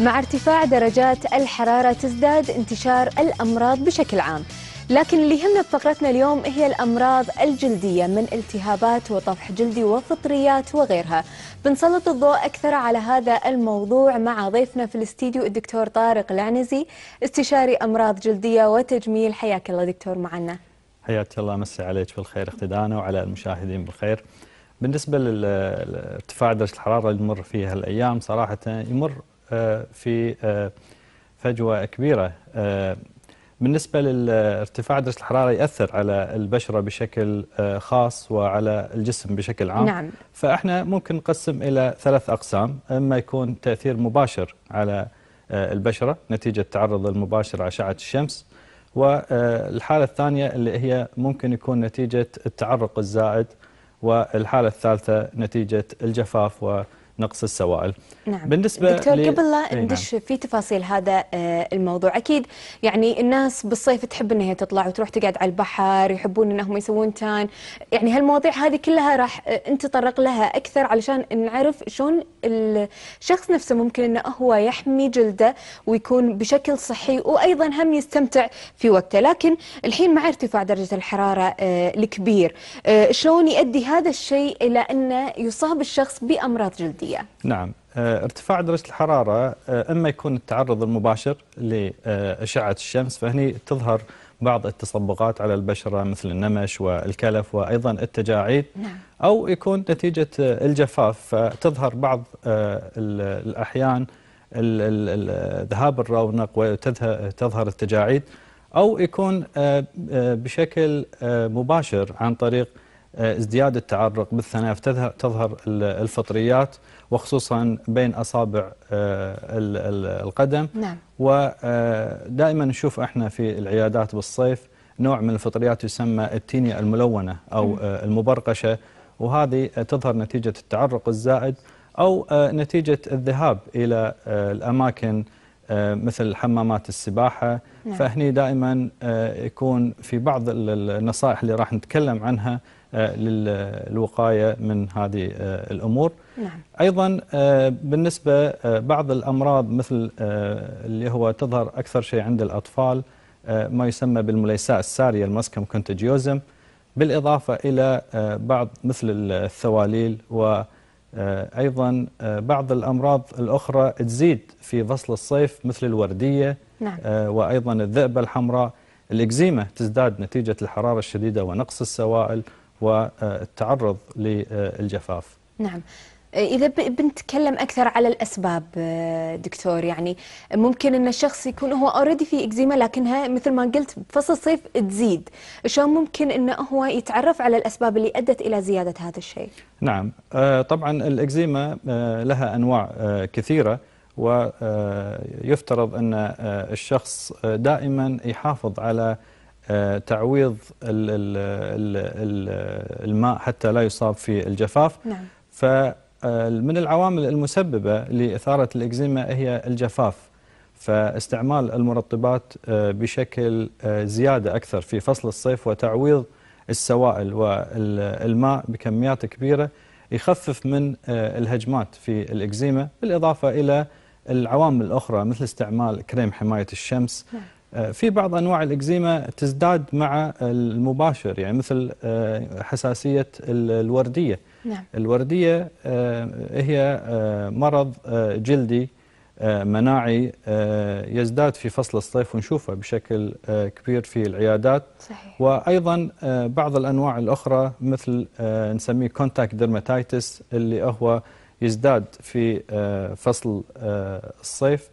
مع ارتفاع درجات الحرارة تزداد انتشار الأمراض بشكل عام لكن اللي يهمنا بفقرتنا اليوم هي الأمراض الجلدية من التهابات وطفح جلدي وفطريات وغيرها بنسلط الضوء أكثر على هذا الموضوع مع ضيفنا في الاستديو الدكتور طارق العنزي استشاري أمراض جلدية وتجميل حياك الله دكتور معنا حياك الله مسي عليك بالخير اختدانا وعلى المشاهدين بالخير بالنسبة لارتفاع درجة الحرارة اللي نمر فيها الأيام صراحة يمر آه، في آه، فجوة كبيرة آه، بالنسبة لارتفاع درجة الحرارة يأثر على البشرة بشكل خاص وعلى الجسم بشكل عام نعم. فإحنا ممكن نقسم إلى ثلاث أقسام إما يكون تأثير مباشر على البشرة نتيجة التعرض المباشر لأشعة الشمس والحالة الثانية اللي هي ممكن يكون نتيجة التعرق الزائد والحالة الثالثة نتيجة الجفاف و نقص السوائل نعم بالنسبة دكتور لي... قبل لا نعم. ندش نعم. في تفاصيل هذا آه، الموضوع أكيد يعني الناس بالصيف تحب أنها تطلع وتروح تقعد على البحر يحبون أنهم يسوون تان يعني هالمواضيع هذه كلها راح آه، أنت تطرق لها أكثر علشان نعرف شلون الشخص نفسه ممكن أنه هو يحمي جلده ويكون بشكل صحي وأيضا هم يستمتع في وقته لكن الحين مع ارتفاع درجة الحرارة آه، الكبير شلون يؤدي هذا الشيء إلى أنه يصاب الشخص بأمراض جلدية الحرارية نعم آه، ارتفاع درجة الحرارة آه، إما يكون التعرض المباشر لأشعة الشمس فهني تظهر بعض التصبغات على البشرة مثل النمش والكلف وأيضا التجاعيد نعم. أو يكون نتيجة الجفاف فتظهر بعض آه، الأحيان ذهاب الرونق وتظهر التجاعيد أو يكون بشكل مباشر عن طريق آه، ازدياد التعرق بالثنايف تظهر الفطريات وخصوصا بين اصابع آه، القدم نعم. ودائما آه، نشوف احنا في العيادات بالصيف نوع من الفطريات يسمى التينيا الملونه او المبرقشه وهذه تظهر نتيجه التعرق الزائد او نتيجه الذهاب الى الاماكن مثل حمامات السباحة نعم. فهني دائما يكون في بعض النصائح اللي راح نتكلم عنها آه، للوقاية من هذه آه، الأمور نعم. أيضا آه، بالنسبة بعض الأمراض مثل اللي هو تظهر أكثر شيء عند الأطفال ما يسمى بالمليساء السارية المسكم كونتاجيوزم بالإضافة إلى بعض مثل الثواليل وأيضا بعض الأمراض الأخرى تزيد في فصل الصيف مثل الوردية نعم. وأيضا الذئبة الحمراء الإكزيما تزداد نتيجة الحرارة الشديدة ونقص السوائل والتعرض للجفاف نعم إذا بنتكلم أكثر على الأسباب دكتور يعني ممكن أن الشخص يكون هو أوريدي في إكزيما لكنها مثل ما قلت بفصل الصيف تزيد شلون ممكن أنه هو يتعرف على الأسباب اللي أدت إلى زيادة هذا الشيء نعم آه، طبعا الإكزيما آه، لها أنواع آه، كثيرة ويفترض أن الشخص دائما يحافظ على آه، تعويض الماء حتى لا يصاب في الجفاف نعم. فمن آه، العوامل المسببة لإثارة الإكزيما هي الجفاف فاستعمال المرطبات آه، بشكل زيادة أكثر في فصل الصيف وتعويض السوائل والماء بكميات كبيرة يخفف من الهجمات في الإكزيما بالإضافة إلى العوامل الأخرى مثل استعمال كريم حماية الشمس نعم. آه، في بعض انواع الاكزيما تزداد مع المباشر يعني مثل آه، حساسيه الورديه نعم. الورديه آه، هي مرض جلدي مناعي يزداد في فصل الصيف ونشوفه بشكل كبير في العيادات صحيح. وايضا بعض الانواع الاخرى مثل نسميه كونتاكت ديرماتايتس اللي هو يزداد في فصل الصيف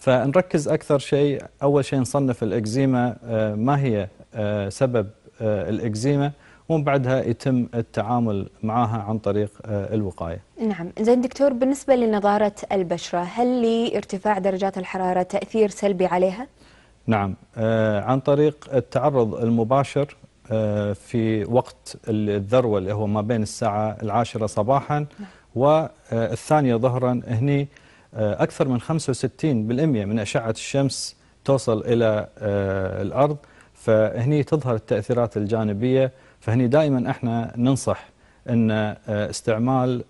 فنركز أكثر شيء أول شيء نصنف الإكزيما آه، ما هي آه، سبب آه، الإكزيما ومن بعدها يتم التعامل معها عن طريق الوقاية نعم زين دكتور بالنسبة لنضارة البشرة هل لارتفاع درجات الحرارة تأثير سلبي عليها؟ نعم عن طريق التعرض المباشر في وقت الذروة اللي هو ما بين الساعة العاشرة صباحا نعم. والثانية ظهرا هني آه، أكثر من 65% من أشعة الشمس توصل إلى آه، الأرض فهني تظهر التأثيرات الجانبية فهني دائما احنا ننصح أن آه، استعمال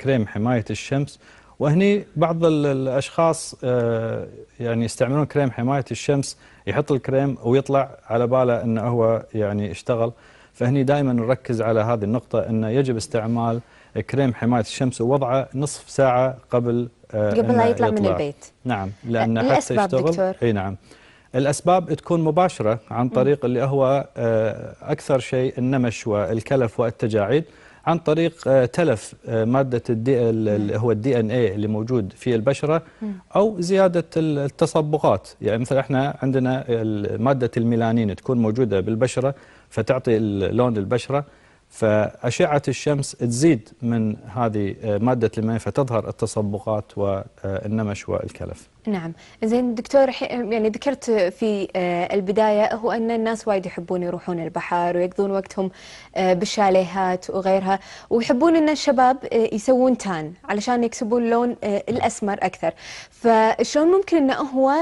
كريم حماية الشمس وهني بعض الاشخاص يعني يستعملون كريم حمايه الشمس يحط الكريم ويطلع على باله انه هو يعني اشتغل فهني دائما نركز على هذه النقطه انه يجب استعمال كريم حمايه الشمس ووضعه نصف ساعه قبل آه، قبل لا يطلع, يطلع من البيت نعم لأنه حتى يشتغل اي نعم الأسباب تكون مباشرة عن طريق اللي هو آه، أكثر شيء النمش والكلف والتجاعيد عن طريق آه، تلف مادة الدي اللي هو الدي ان اي اللي موجود في البشرة أو زيادة التصبغات يعني مثلا احنا عندنا مادة الميلانين تكون موجودة بالبشرة فتعطي لون البشرة فأشعة الشمس تزيد من هذه آه، مادة الماء فتظهر التصبغات والنمش آه، والكلف نعم زين دكتور يعني ذكرت في آه، البداية هو أن الناس وايد يحبون يروحون البحر ويقضون وقتهم بالشاليهات وغيرها ويحبون أن الشباب يسوون تان علشان يكسبون اللون الأسمر أكثر فشلون ممكن أنه هو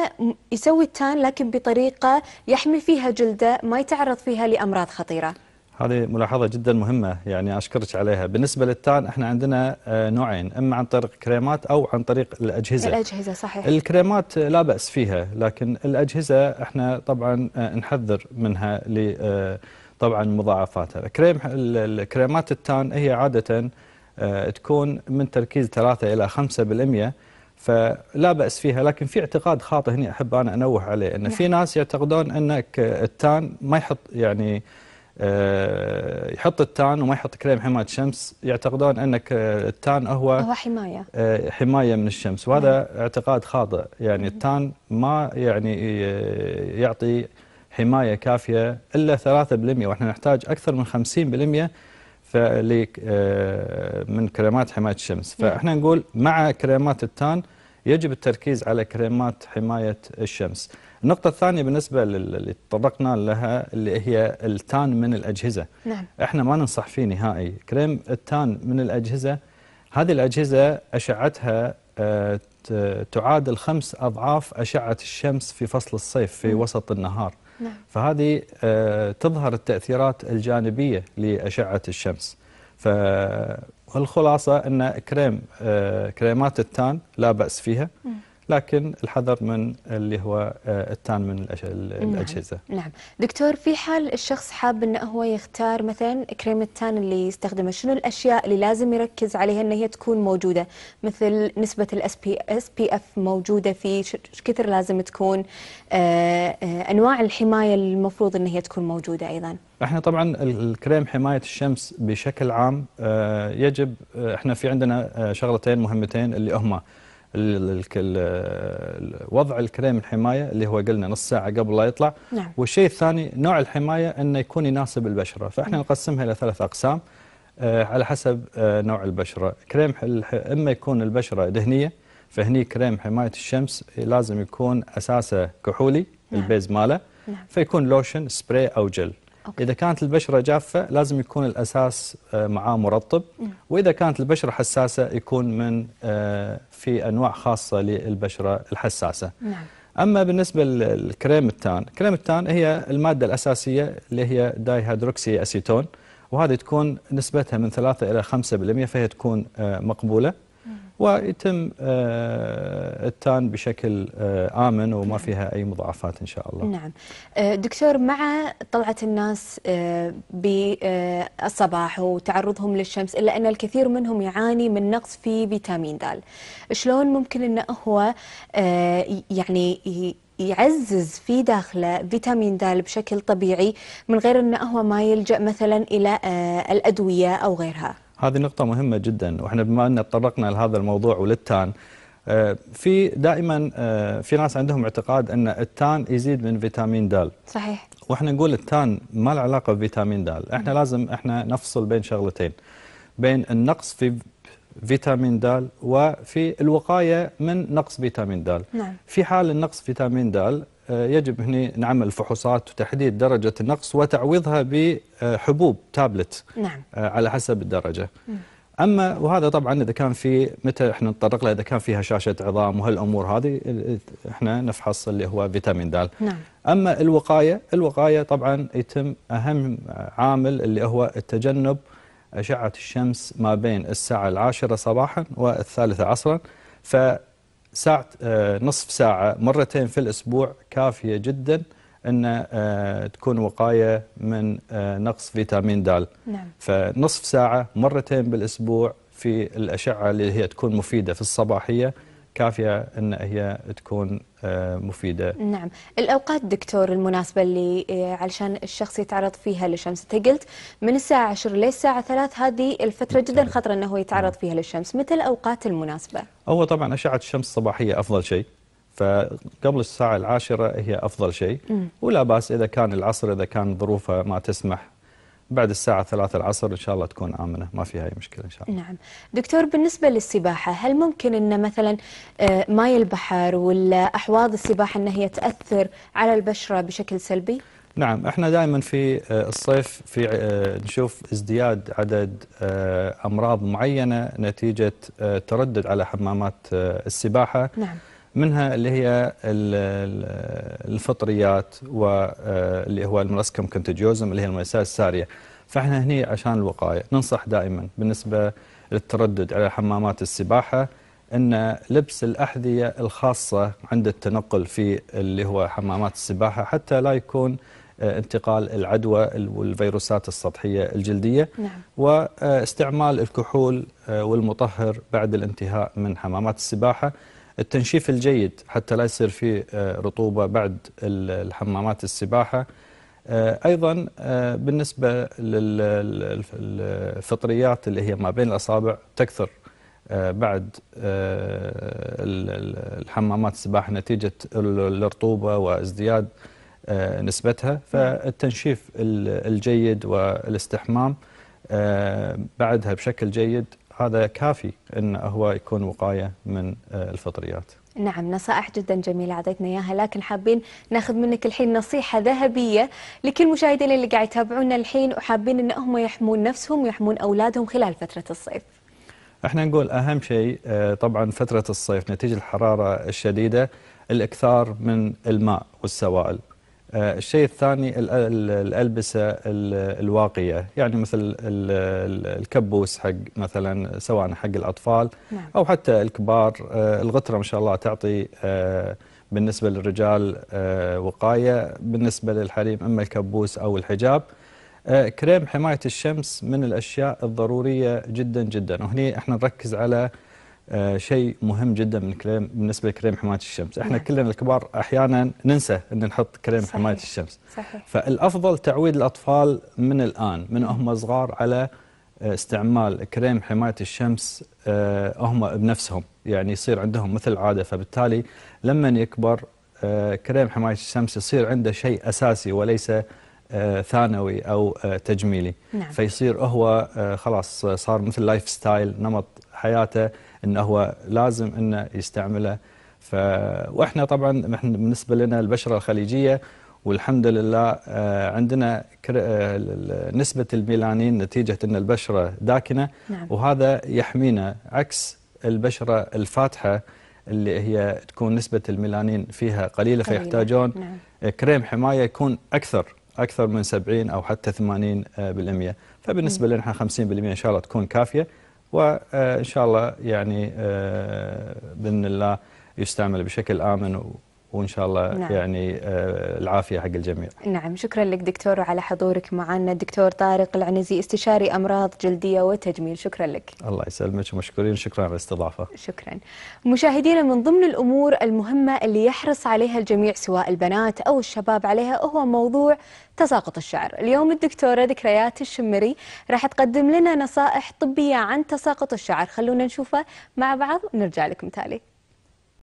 يسوي التان لكن بطريقة يحمي فيها جلده ما يتعرض فيها لأمراض خطيرة هذه ملاحظة جدا مهمة يعني أشكرك عليها بالنسبة للتان احنا عندنا آه، نوعين إما عن طريق كريمات أو عن طريق الأجهزة الأجهزة صحيح الكريمات آه، لا بأس فيها لكن الأجهزة احنا طبعا آه، نحذر منها طبعا مضاعفاتها كريم الكريمات التان هي عادة تكون من تركيز 3 إلى 5% فلا بأس فيها لكن في اعتقاد خاطئ هنا أحب أنا أنوه عليه أن نعم. في ناس يعتقدون أنك التان ما يحط يعني آه، يحط التان وما يحط كريم حمايه شمس يعتقدون انك آه، التان هو هو حمايه آه، حمايه من الشمس وهذا مم. نعم. اعتقاد خاطئ يعني التان ما يعني يعطي حمايه كافيه الا 3% واحنا نحتاج اكثر من 50% من كريمات حمايه الشمس نعم. فاحنا نقول مع كريمات التان يجب التركيز على كريمات حمايه الشمس النقطة الثانية بالنسبة اللي تطرقنا لها اللي هي التان من الأجهزة نعم. احنا ما ننصح فيه نهائي كريم التان من الأجهزة هذه الأجهزة أشعتها آه، تعادل خمس أضعاف أشعة الشمس في فصل الصيف في م. نعم. وسط النهار نعم. فهذه آه، تظهر التأثيرات الجانبية لأشعة الشمس فالخلاصة أن كريم آه، كريمات التان لا بأس فيها م. نعم. لكن الحذر من اللي هو آه، التان من نعم. الاجهزه نعم. نعم دكتور في حال الشخص حاب انه هو يختار مثلا كريم التان اللي يستخدمه شنو الاشياء اللي لازم يركز عليها ان هي تكون موجوده مثل نسبه الاس بي اس بي اف موجوده في كثر لازم تكون آه، آه، انواع الحمايه المفروض ان هي تكون موجوده ايضا احنا طبعا الكريم حمايه الشمس بشكل عام يجب احنا في عندنا شغلتين مهمتين اللي هما وضع الكريم الحماية اللي هو قلنا نص ساعة قبل لا يطلع نعم. والشيء الثاني نوع الحماية أنه يكون يناسب البشرة فإحنا نقسمها إلى ثلاث أقسام آه، على حسب آه، نوع البشرة كريم إما يكون البشرة دهنية فهني كريم حماية الشمس لازم يكون أساسه كحولي نعم. البيز ماله نعم. فيكون لوشن سبراي أو جل أوكي. إذا كانت البشرة جافة لازم يكون الأساس آه، معاه مرطب وإذا كانت البشرة حساسة يكون من آه، في أنواع خاصة للبشرة الحساسة نعم. أما بالنسبة للكريم التان كريم التان هي المادة الأساسية اللي هي دايهيدروكسي أسيتون وهذه تكون نسبتها من 3 إلى 5% فهي تكون آه، مقبولة ويتم آه، التان بشكل آه، آمن وما نعم. فيها أي مضاعفات إن شاء الله نعم آه، دكتور مع طلعة الناس بالصباح وتعرضهم للشمس إلا أن الكثير منهم يعاني من نقص في فيتامين د شلون ممكن أنه هو يعني يعزز في داخله فيتامين د بشكل طبيعي من غير أنه هو ما يلجأ مثلا إلى الأدوية أو غيرها هذه نقطة مهمة جدا واحنا بما ان تطرقنا لهذا الموضوع وللتان آه، في دائما آه، في ناس عندهم اعتقاد ان التان يزيد من فيتامين د صحيح واحنا نقول التان ما له علاقه بفيتامين د احنا م. لازم احنا نفصل بين شغلتين بين النقص في فيتامين د وفي الوقايه من نقص فيتامين د نعم. في حال النقص فيتامين د يجب هنا نعمل فحوصات وتحديد درجة النقص وتعويضها بحبوب تابلت نعم. آه، على حسب الدرجة نعم. أما وهذا طبعا إذا كان في متى إحنا نتطرق له إذا كان فيها شاشة عظام وهالأمور هذه إحنا نفحص اللي هو فيتامين د نعم. أما الوقاية الوقاية طبعا يتم أهم عامل اللي هو التجنب أشعة الشمس ما بين الساعة العاشرة صباحا والثالثة عصرا ف ساعة آه، نصف ساعة مرتين في الأسبوع كافية جدا أن آه، تكون وقاية من آه، نقص فيتامين د نعم. فنصف ساعة مرتين بالأسبوع في الأشعة اللي هي تكون مفيدة في الصباحية كافيه ان هي تكون آه، مفيده. نعم، الاوقات دكتور المناسبه اللي آه، علشان الشخص يتعرض فيها للشمس، انت قلت من الساعه 10 للساعه 3 هذه الفتره نعم. جدا خطره انه هو يتعرض نعم. فيها للشمس، متى الاوقات المناسبه؟ هو طبعا اشعه الشمس الصباحيه افضل شيء. فقبل الساعة العاشرة هي أفضل شيء ولا بأس إذا كان العصر إذا كان ظروفه ما تسمح بعد الساعة ثلاثة العصر إن شاء الله تكون آمنة ما فيها أي مشكلة إن شاء الله نعم دكتور بالنسبة للسباحة هل ممكن أن مثلا آه، ماي البحر ولا أحواض السباحة أن هي تأثر على البشرة بشكل سلبي؟ نعم احنا دائما في آه، الصيف في آه، نشوف ازدياد عدد امراض معينه نتيجه تردد على حمامات السباحه نعم منها اللي هي الفطريات واللي آه، هو الملاسكم كونتجيوزم اللي هي المؤسسات الساريه فاحنا هنا عشان الوقايه ننصح دائما بالنسبه للتردد على حمامات السباحه ان لبس الاحذيه الخاصه عند التنقل في اللي هو حمامات السباحه حتى لا يكون آه، انتقال العدوى والفيروسات السطحيه الجلديه نعم. واستعمال آه، الكحول والمطهر بعد الانتهاء من حمامات السباحه التنشيف الجيد حتى لا يصير في آه، رطوبة بعد الحمامات السباحة آه، أيضا آه، بالنسبة للفطريات اللي هي ما بين الأصابع تكثر بعد الحمامات السباحة نتيجة الرطوبة وازدياد نسبتها نعم. فالتنشيف الجيد والاستحمام بعدها بشكل جيد هذا كافي أن هو يكون وقاية من آه، الفطريات نعم نصائح جدا جميلة أعطيتنا إياها لكن حابين ناخذ منك الحين نصيحة ذهبية لكل المشاهدين اللي قاعد يتابعونا الحين وحابين أن هم يحمون نفسهم ويحمون أولادهم خلال فترة الصيف احنا نقول أهم شيء آه، طبعا فترة الصيف نتيجة الحرارة الشديدة الإكثار من الماء والسوائل آه، الشيء الثاني الألبسة الواقية يعني مثل الكبوس حق مثلا سواء حق الأطفال نعم. أو حتى الكبار آه، الغترة إن شاء الله تعطي آه، بالنسبة للرجال وقاية بالنسبة للحريم أما الكبوس أو الحجاب كريم حماية الشمس من الأشياء الضرورية جدا جدا وهني احنا نركز على آه شيء مهم جدا من كريم بالنسبه لكريم حمايه الشمس، احنا نعم. كلنا الكبار احيانا ننسى ان نحط كريم صحيح. حمايه الشمس. صحيح. فالافضل تعويد الاطفال من الان من نعم. هم صغار على آه، استعمال كريم حمايه الشمس آه هم بنفسهم، يعني يصير عندهم مثل عاده فبالتالي لما يكبر آه كريم حمايه الشمس يصير عنده شيء اساسي وليس آه، ثانوي او آه، تجميلي نعم. فيصير هو خلاص صار مثل لايف ستايل نمط حياته انه هو لازم انه يستعمله ف واحنا طبعا احنا بالنسبه لنا البشره الخليجيه والحمد لله آه، عندنا آه، نسبه الميلانين نتيجه ان البشره داكنه نعم. وهذا يحمينا عكس البشره الفاتحه اللي هي تكون نسبه الميلانين فيها قليله, قليلة. فيحتاجون نعم. آه، كريم حمايه يكون اكثر اكثر من 70 او حتى 80% فبالنسبه لنا 50% ان شاء الله تكون كافيه وإن شاء الله يعني آه، بإذن الله يستعمل بشكل آمن وان شاء الله نعم. يعني آه، العافيه حق الجميع. نعم شكرا لك دكتور على حضورك معنا الدكتور طارق العنزي استشاري امراض جلديه وتجميل شكرا لك. الله يسلمك ومشكورين شكرا على الاستضافه. شكرا. مشاهدينا من ضمن الامور المهمه اللي يحرص عليها الجميع سواء البنات او الشباب عليها هو موضوع تساقط الشعر اليوم الدكتورة ذكريات الشمري راح تقدم لنا نصائح طبية عن تساقط الشعر خلونا نشوفه مع بعض ونرجع لكم تالي